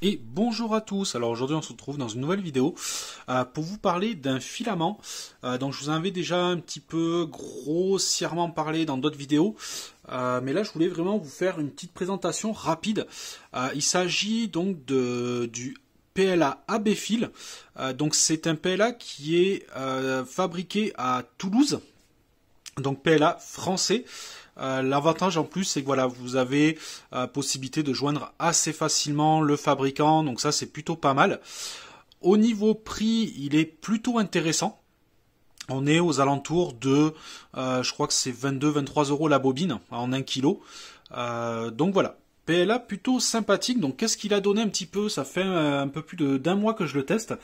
Et bonjour à tous, alors aujourd'hui on se retrouve dans une nouvelle vidéo euh, pour vous parler d'un filament euh, dont je vous en avais déjà un petit peu grossièrement parlé dans d'autres vidéos euh, mais là je voulais vraiment vous faire une petite présentation rapide euh, il s'agit donc de, du PLA AB fil donc c'est un PLA qui est fabriqué à Toulouse donc PLA français euh, l'avantage en plus, c'est que voilà, vous avez la euh, possibilité de joindre assez facilement le fabricant, donc ça c'est plutôt pas mal. Au niveau prix, il est plutôt intéressant. On est aux alentours de, euh, je crois que c'est 22-23 euros la bobine en 1 kg. donc voilà, PLA plutôt sympathique. Donc qu'est-ce qu'il a donné un petit peu Ça fait un peu plus d'un mois que je le teste.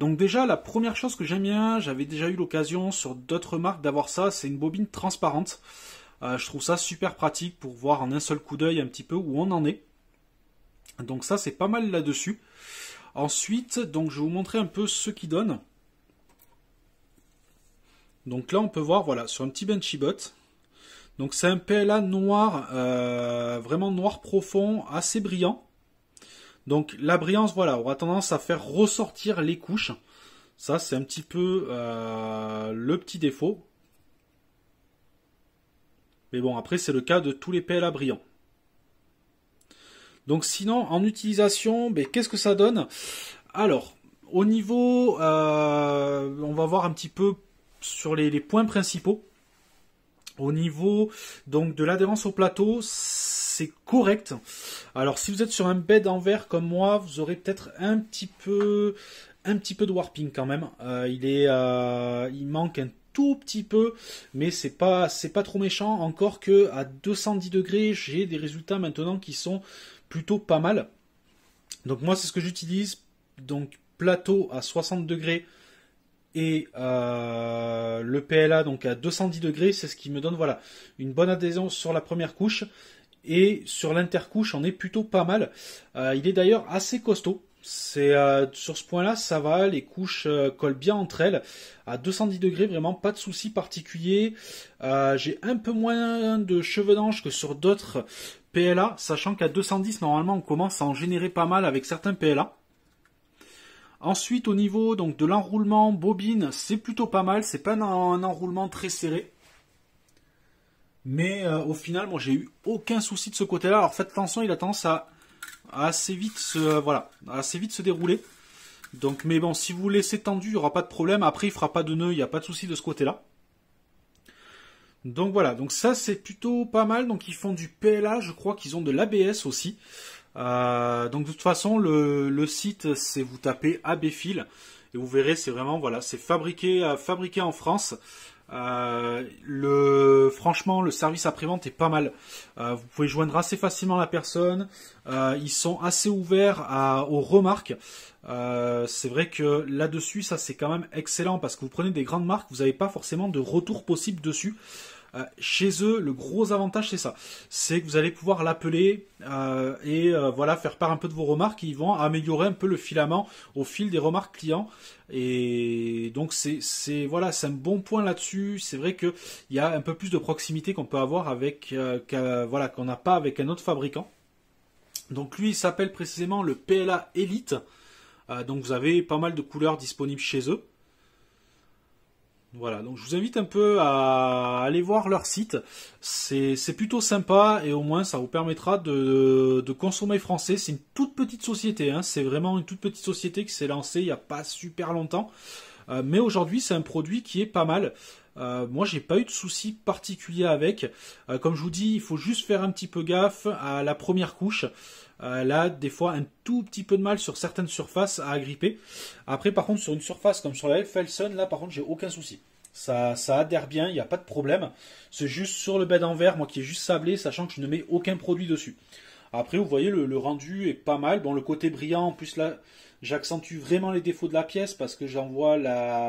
Donc déjà, la première chose que j'aime bien, j'avais déjà eu l'occasion sur d'autres marques d'avoir ça, c'est une bobine transparente. Euh, je trouve ça super pratique pour voir en un seul coup d'œil un petit peu où on en est. Donc ça, c'est pas mal là-dessus. Ensuite, donc je vais vous montrer un peu ce qui donne. Donc là, on peut voir, voilà, sur un petit Benchibot. Donc c'est un PLA noir, euh, vraiment noir profond, assez brillant. Donc la brillance, voilà, aura tendance à faire ressortir les couches. Ça, c'est un petit peu euh, le petit défaut. Mais bon, après, c'est le cas de tous les PLA brillants. Donc sinon, en utilisation, mais ben, qu'est-ce que ça donne Alors, au niveau, euh, on va voir un petit peu sur les, points principaux. Au niveau donc de l'adhérence au plateau, c'est correct. Alors si vous êtes sur un bed en verre comme moi, vous aurez peut-être un petit peu un petit peu de warping quand même. Euh, il est, euh, il manque un tout petit peu, mais c'est pas c'est pas trop méchant. Encore que à 210 degrés, j'ai des résultats maintenant qui sont plutôt pas mal. Donc moi c'est ce que j'utilise. Donc plateau à 60 degrés et euh, le PLA donc à 210 degrés, c'est ce qui me donne voilà une bonne adhésion sur la première couche. Et sur l'intercouche, on est plutôt pas mal. Euh, il est d'ailleurs assez costaud. Euh, sur ce point-là, ça va, les couches euh, collent bien entre elles. À 210 degrés, vraiment pas de souci particulier. Euh, j'ai un peu moins de cheveux d'ange que sur d'autres PLA, sachant qu'à 210 normalement on commence à en générer pas mal avec certains PLA. Ensuite, au niveau donc de l'enroulement bobine, c'est plutôt pas mal. C'est pas un, un, enroulement très serré. Mais au final, moi j'ai eu aucun souci de ce côté-là. Alors faites attention, il a tendance à assez vite se, euh, voilà, assez vite se dérouler. Donc, mais bon, si vous laissez tendu, il n'y aura pas de problème. Après, il fera pas de nœud, il n'y a pas de souci de ce côté-là. Donc voilà, donc ça c'est plutôt pas mal. Donc ils font du PLA, je crois qu'ils ont de l'ABS aussi. Euh, donc de toute façon, le, le site, c'est vous tapez ABFIL. Et vous verrez, c'est vraiment, voilà, c'est fabriqué, euh, en France. Euh, le, franchement, le service après-vente est pas mal. Euh, vous pouvez joindre assez facilement la personne. ils sont assez ouverts aux remarques. c'est vrai que là-dessus, ça c'est quand même excellent parce que vous prenez des grandes marques, vous n'avez pas forcément de retour possible dessus. Euh, chez eux, le gros avantage, c'est ça. C'est que vous allez pouvoir l'appeler euh, et euh, voilà faire part un peu de vos remarques ils vont améliorer un peu le filament au fil des remarques clients. Et donc c'est voilà c'est un bon point là-dessus. C'est vrai qu'il y a un peu plus de proximité qu'on peut avoir avec voilà qu'on n'a pas avec un autre fabricant. Donc lui, il s'appelle précisément le PLA Elite. donc vous avez pas mal de couleurs disponibles chez eux. Voilà, donc je vous invite un peu à aller voir leur site. C'est plutôt sympa et au moins ça vous permettra de, consommer français. C'est une toute petite société, hein. c'est vraiment une toute petite société qui s'est lancée il n'y a pas super longtemps. Euh, mais aujourd'hui, c'est un produit qui est pas mal. Euh, moi, j'ai pas eu de soucis particuliers avec. Euh, comme je vous dis, il faut juste faire un petit peu gaffe à la première couche. Elle là, des fois, un tout petit peu de mal sur certaines surfaces à agripper. Après, par contre, sur une surface comme sur la Felson, là, par contre, j'ai aucun souci. Ça, ça adhère bien, il n'y a pas de problème. C'est juste sur le bed en verre, moi qui est juste sablé, sachant que je ne mets aucun produit dessus. Après, vous voyez, le, rendu est pas mal. Bon, le côté brillant, en plus là, j'accentue vraiment les défauts de la pièce parce que j'envoie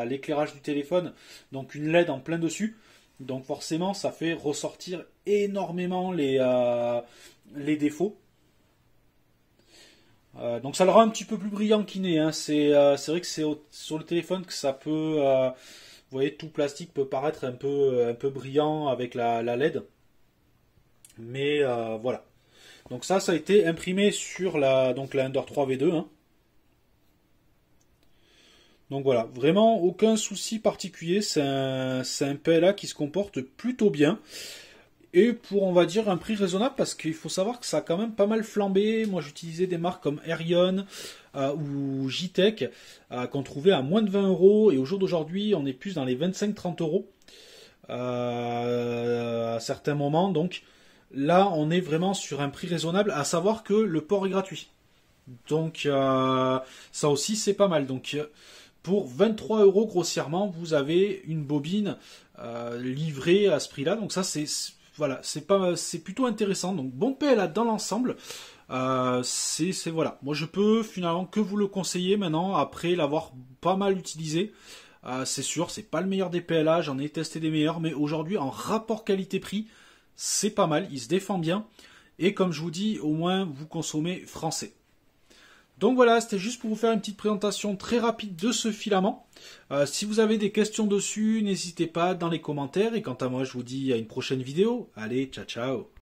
l'éclairage du téléphone, donc une LED en plein dessus. Donc forcément, ça fait ressortir énormément les, euh, défauts. Euh, donc ça le rend un petit peu plus brillant qu'il n'est. Hein. Euh, c'est vrai que c'est sur le téléphone que ça peut... vous voyez, tout plastique peut paraître un peu, brillant avec la LED. Mais voilà. Donc ça, ça a été imprimé sur la, donc la 3 V2. Hein. Donc voilà, vraiment aucun souci particulier, c'est un, un, PLA qui se comporte plutôt bien. Et pour, on va dire, un prix raisonnable, parce qu'il faut savoir que ça a quand même pas mal flambé. Moi, j'utilisais des marques comme Aerion euh, ou JTech, euh, qu'on trouvait à moins de 20 euros. Et au jour d'aujourd'hui, on est plus dans les 25-30 euros euh, à certains moments. Donc, Là, on est vraiment sur un prix raisonnable, à savoir que le port est gratuit. Donc euh, ça aussi c'est pas mal. Donc pour 23 euros grossièrement, vous avez une bobine euh, livrée à ce prix-là. Donc ça c'est voilà, c'est pas c'est plutôt intéressant. Donc bon PLA dans l'ensemble. Euh, c'est voilà. Moi je peux finalement que vous le conseiller maintenant après l'avoir pas mal utilisé. c'est sûr, c'est pas le meilleur des PLA, j'en ai testé des meilleurs, mais aujourd'hui en rapport qualité-prix, c'est pas mal, il se défend bien. Et comme je vous dis, au moins vous consommez français. Donc voilà, c'était juste pour vous faire une petite présentation très rapide de ce filament. Euh, si vous avez des questions dessus, n'hésitez pas dans les commentaires. Et quant à moi, je vous dis à une prochaine vidéo. Allez, ciao ciao